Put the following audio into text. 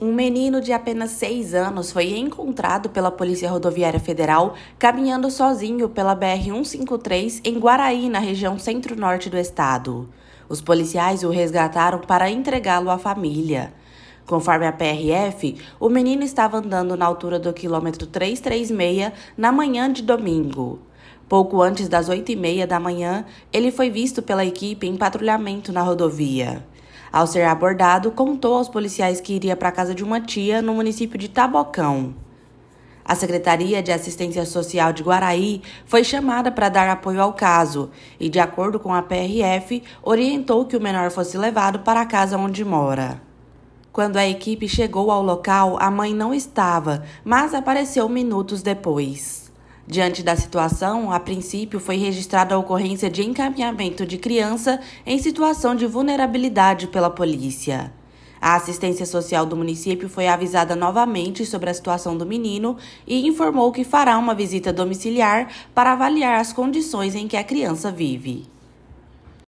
Um menino de apenas 6 anos foi encontrado pela Polícia Rodoviária Federal caminhando sozinho pela BR-153 em Guaraí, na região centro-norte do estado. Os policiais o resgataram para entregá-lo à família. Conforme a PRF, o menino estava andando na altura do quilômetro 336 na manhã de domingo. Pouco antes das 8h30 da manhã, ele foi visto pela equipe em patrulhamento na rodovia. Ao ser abordado, contou aos policiais que iria para a casa de uma tia no município de Tabocão. A Secretaria de Assistência Social de Guaraí foi chamada para dar apoio ao caso e, de acordo com a PRF, orientou que o menor fosse levado para a casa onde mora. Quando a equipe chegou ao local, a mãe não estava, mas apareceu minutos depois. Diante da situação, a princípio foi registrada a ocorrência de encaminhamento de criança em situação de vulnerabilidade pela polícia. A assistência social do município foi avisada novamente sobre a situação do menino e informou que fará uma visita domiciliar para avaliar as condições em que a criança vive.